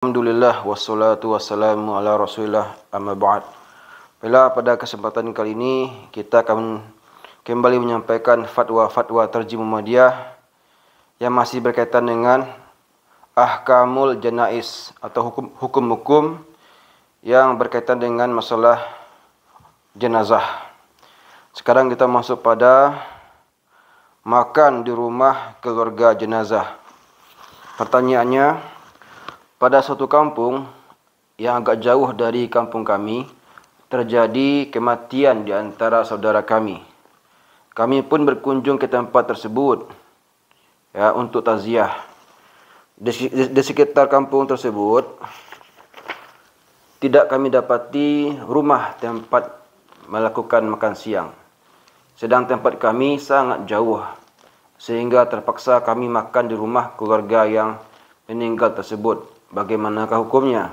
Alhamdulillah wassalatu wassalamu ala rasulillah amma ba'd. Bila pada kesempatan kali ini kita akan kembali menyampaikan fatwa-fatwa terjemah Muhammadiyah yang masih berkaitan dengan ahkamul janais atau hukum-hukum yang berkaitan dengan masalah jenazah. Sekarang kita masuk pada makan di rumah keluarga jenazah. Pertanyaannya, pada suatu kampung yang agak jauh dari kampung kami terjadi kematian di antara saudara kami. Kami pun berkunjung ke tempat tersebut ya untuk taziah. Di, di, di sekitar kampung tersebut tidak kami dapati rumah tempat melakukan makan siang. Sedang tempat kami sangat jauh sehingga terpaksa kami makan di rumah keluarga yang meninggal tersebut. bagaimanakah hukumnya?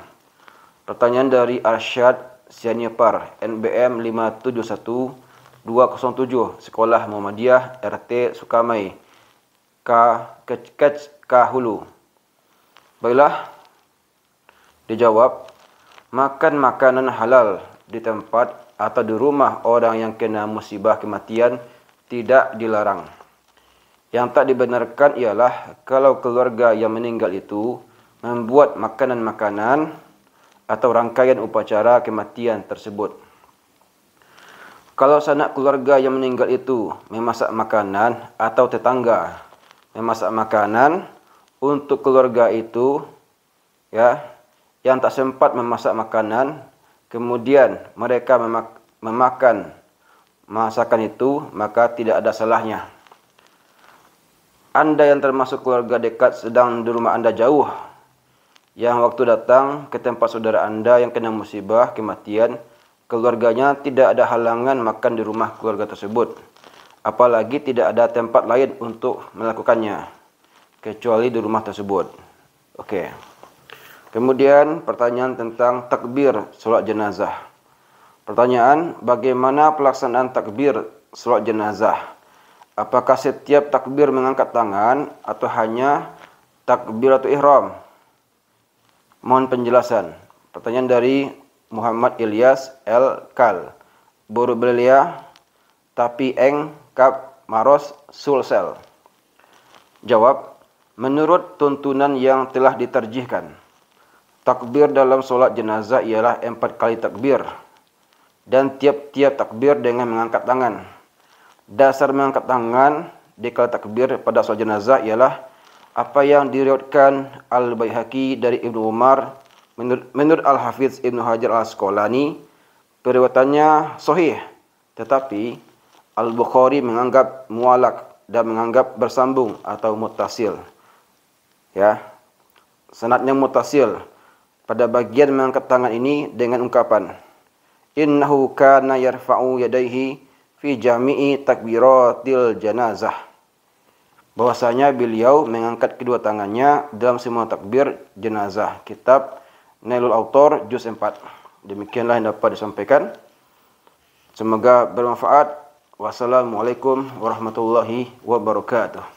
Pertanyaan dari Arsyad Sianyepar, NBM 571-207, Sekolah Muhammadiyah, RT Sukamai, K. Kec Kahulu. Baiklah, dijawab, makan makanan halal di tempat atau di rumah orang yang kena musibah kematian tidak dilarang. Yang tak dibenarkan ialah kalau keluarga yang meninggal itu membuat makanan-makanan atau rangkaian upacara kematian tersebut. Kalau sanak keluarga yang meninggal itu memasak makanan atau tetangga memasak makanan untuk keluarga itu ya yang tak sempat memasak makanan kemudian mereka memak memakan masakan itu maka tidak ada salahnya. Anda yang termasuk keluarga dekat sedang di rumah Anda jauh yang waktu datang ke tempat saudara Anda yang kena musibah kematian, keluarganya tidak ada halangan makan di rumah keluarga tersebut. Apalagi tidak ada tempat lain untuk melakukannya kecuali di rumah tersebut. Oke. Kemudian pertanyaan tentang takbir solat jenazah. Pertanyaan, bagaimana pelaksanaan takbir solat jenazah? Apakah setiap takbir mengangkat tangan atau hanya takbir atau ihram? Mohon penjelasan. Pertanyaan dari Muhammad Ilyas L. Kal. Buru belia tapi eng kap maros sulsel. Jawab, menurut tuntunan yang telah diterjihkan. Takbir dalam sholat jenazah ialah empat kali takbir. Dan tiap-tiap takbir dengan mengangkat tangan. Dasar mengangkat tangan di takbir pada sholat jenazah ialah apa yang diriwayatkan Al-Baihaqi dari Ibnu Umar menurut, menurut Al-Hafiz Ibnu Hajar Al-Asqalani periwayatannya sahih tetapi Al-Bukhari menganggap mualak dan menganggap bersambung atau mutasil ya sanadnya mutasil pada bagian mengangkat tangan ini dengan ungkapan innahu kana yarfa'u yadayhi fi jami'i takbiratil janazah bahwasanya beliau mengangkat kedua tangannya dalam semua takbir jenazah kitab Nailul Autor juz 4 demikianlah yang dapat disampaikan semoga bermanfaat wassalamualaikum warahmatullahi wabarakatuh